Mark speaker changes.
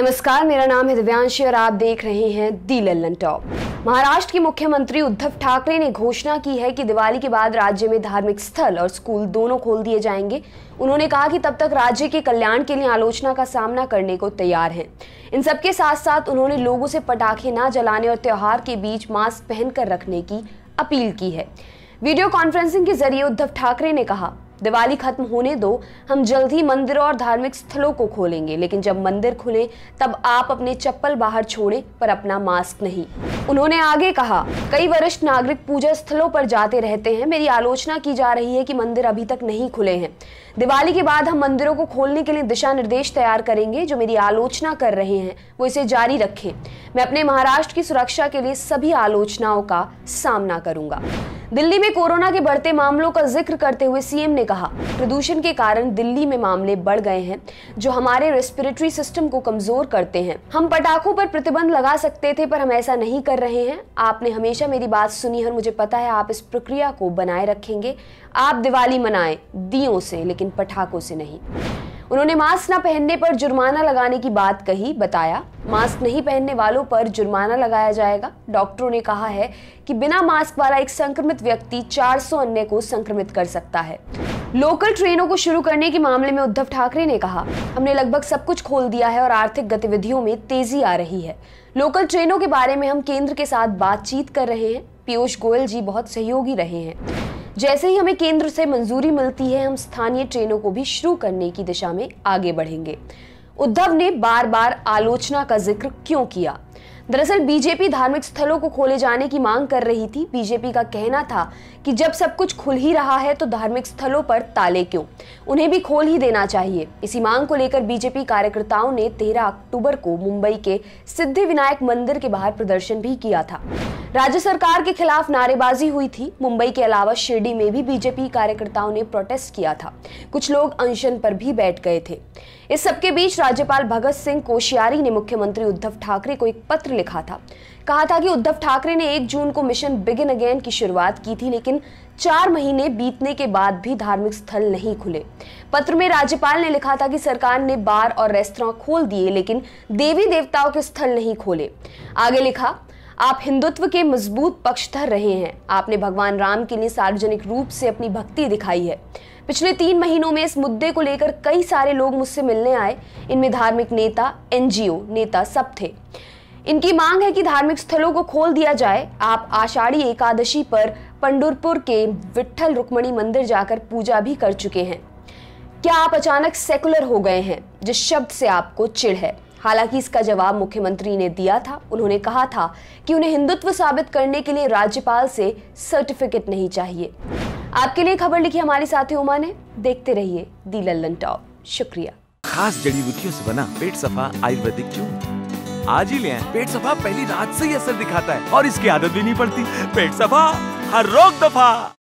Speaker 1: नमस्कार मेरा नाम है दिव्यांशी और आप देख रहे हैं दी लल्लन टॉप महाराष्ट्र के मुख्यमंत्री उद्धव ठाकरे ने घोषणा की है कि दिवाली के बाद राज्य में धार्मिक स्थल और स्कूल दोनों खोल दिए जाएंगे उन्होंने कहा कि तब तक राज्य के कल्याण के लिए आलोचना का सामना करने को तैयार हैं इन सबके साथ साथ उन्होंने लोगों से पटाखे न जलाने और त्योहार के बीच मास्क पहनकर रखने की अपील की है वीडियो कॉन्फ्रेंसिंग के जरिए उद्धव ठाकरे ने कहा दिवाली खत्म होने दो हम जल्द ही मंदिर और धार्मिक स्थलों को खोलेंगे लेकिन जब मंदिर खुले तब आप अपने चप्पल बाहर छोड़ें पर अपना मास्क नहीं उन्होंने आगे कहा कई वरिष्ठ नागरिक पूजा स्थलों पर जाते रहते हैं मेरी आलोचना की जा रही है कि मंदिर अभी तक नहीं खुले हैं दिवाली के बाद हम मंदिरों को खोलने के लिए दिशा निर्देश तैयार करेंगे जो मेरी आलोचना कर रहे हैं वो इसे जारी रखें मैं अपने महाराष्ट्र की सुरक्षा के लिए सभी आलोचनाओं का सामना करूंगा दिल्ली में कोरोना के बढ़ते मामलों का जिक्र करते हुए सीएम ने कहा प्रदूषण के कारण दिल्ली में मामले बढ़ गए हैं जो हमारे रेस्पिरेटरी सिस्टम को कमजोर करते हैं हम पटाखों पर प्रतिबंध लगा सकते थे पर हम ऐसा नहीं कर रहे हैं आपने हमेशा मेरी बात सुनी है मुझे पता है आप इस प्रक्रिया को बनाए रखेंगे आप दिवाली मनाएं दियों से लेकिन पटाखों से नहीं उन्होंने मास्क न पहनने पर जुर्माना लगाने की बात कही बताया मास्क नहीं पहनने वालों पर जुर्माना लगाया जाएगा डॉक्टरों ने कहा है कि बिना मास्क वाला एक संक्रमित व्यक्ति 400 अन्य को संक्रमित कर सकता है लोकल ट्रेनों को शुरू करने के मामले में उद्धव ठाकरे ने कहा हमने लगभग सब कुछ खोल दिया है और आर्थिक गतिविधियों में तेजी आ रही है लोकल ट्रेनों के बारे में हम केंद्र के साथ बातचीत कर रहे हैं पीयूष गोयल जी बहुत सहयोगी रहे हैं जैसे ही हमें केंद्र से मंजूरी मिलती है हम स्थानीय ट्रेनों को भी शुरू करने की दिशा में आगे बढ़ेंगे उद्धव ने बार बार आलोचना का जिक्र क्यों किया दरअसल बीजेपी धार्मिक स्थलों को खोले जाने की मांग कर रही थी बीजेपी का कहना था कि जब सब कुछ खुल ही रहा है तो धार्मिक स्थलों पर ताले क्यों उन्हें भी खोल ही देना चाहिए इसी मांग को लेकर बीजेपी कार्यकर्ताओं ने 13 अक्टूबर को मुंबई के सिद्धि विनायक मंदिर के बाहर प्रदर्शन भी किया था राज्य सरकार के खिलाफ नारेबाजी हुई थी मुंबई के अलावा शिरडी में भी बीजेपी कार्यकर्ताओं ने प्रोटेस्ट किया था कुछ लोग अनशन पर भी बैठ गए थे इस सबके बीच राज्यपाल भगत सिंह कोश्यारी ने मुख्यमंत्री उद्धव ठाकरे को एक पत्र लिखा था कहा था कि उद्धव ठाकरे ने एक जून को मिशन बिगिन अगेन की शुरुआत की थी लेकिन चार महीने बीतने के बाद भी धार्मिक स्थल नहीं खुले पत्र में राज्यपाल ने लिखा था कि सरकार ने बार और रेस्तरा खोल दिए लेकिन देवी देवताओं के स्थल नहीं खोले आगे लिखा आप हिंदुत्व के मजबूत पक्षधर रहे हैं आपने भगवान राम के लिए सार्वजनिक रूप से अपनी भक्ति दिखाई है पिछले तीन महीनों में इस मुद्दे को लेकर कई सारे लोग मुझसे मिलने आए इनमें धार्मिक नेता एनजीओ नेता सब थे इनकी मांग है कि धार्मिक स्थलों को खोल दिया जाए आप आषाढ़ी एकादशी पर पंडुरपुर के विठल रुक्मणी मंदिर जाकर पूजा भी कर चुके हैं क्या आप अचानक सेकुलर हो गए हैं जिस शब्द से आपको चिढ़ है हालांकि इसका जवाब मुख्यमंत्री ने दिया था उन्होंने कहा था कि उन्हें हिंदुत्व साबित करने के लिए राज्यपाल से सर्टिफिकेट नहीं चाहिए आपके लिए खबर लिखी हमारे साथी उमा ने देखते रहिए दी लल्लन टॉप शुक्रिया खास जड़ी बूटियों से बना पेट सफा आयुर्वेदिक क्यों आज ही ले पेट सफा पहली रात से ही असर दिखाता है और इसकी आदत भी नहीं पड़ती पेट सफा हर रोग दफा